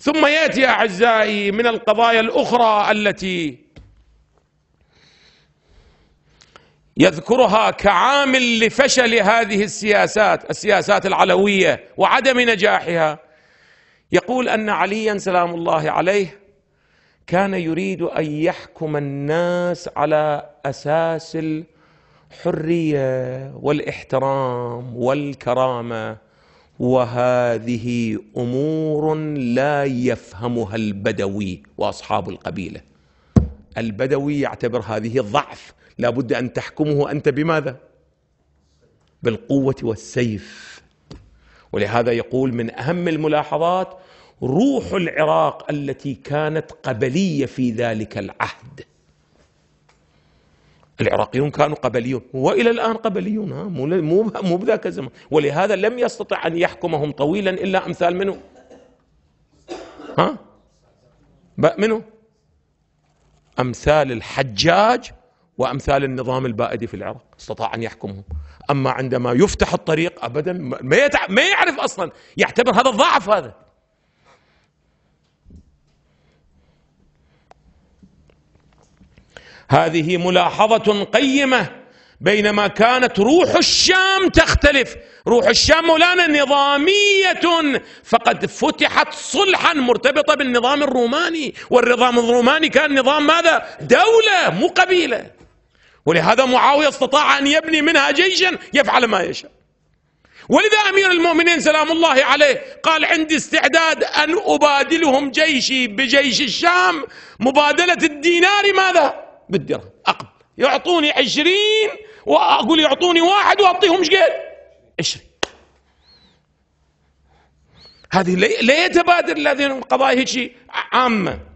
ثم ياتي اعزائي من القضايا الاخرى التي يذكرها كعامل لفشل هذه السياسات السياسات العلويه وعدم نجاحها يقول ان عليا سلام الله عليه كان يريد ان يحكم الناس على اساس الحريه والاحترام والكرامه وهذه امور لا يفهمها البدوي واصحاب القبيله البدوي يعتبر هذه ضعف لابد ان تحكمه انت بماذا بالقوه والسيف ولهذا يقول من اهم الملاحظات روح العراق التي كانت قبليه في ذلك العهد العراقيون كانوا قبليون والى الان قبليون ها مو مو مو بذاك الزمان ولهذا لم يستطع ان يحكمهم طويلا الا امثال منه ها منه امثال الحجاج وامثال النظام البائدي في العراق استطاع ان يحكمهم اما عندما يفتح الطريق ابدا ما ما يعرف اصلا يعتبر هذا الضعف هذا هذه ملاحظة قيمة بينما كانت روح الشام تختلف روح الشام مولانا نظامية فقد فتحت صلحا مرتبطة بالنظام الروماني والنظام الروماني كان نظام ماذا؟ دولة مو قبيلة ولهذا معاوية استطاع أن يبني منها جيشا يفعل ما يشاء ولذا أمير المؤمنين سلام الله عليه قال عندي استعداد أن أبادلهم جيشي بجيش الشام مبادلة الدينار ماذا؟ بالدرهم أقبل يعطوني عشرين وأقول يعطوني واحد وأعطيهم شقد عشرين هذه لا يتبادر الذين قضايا هيك عامة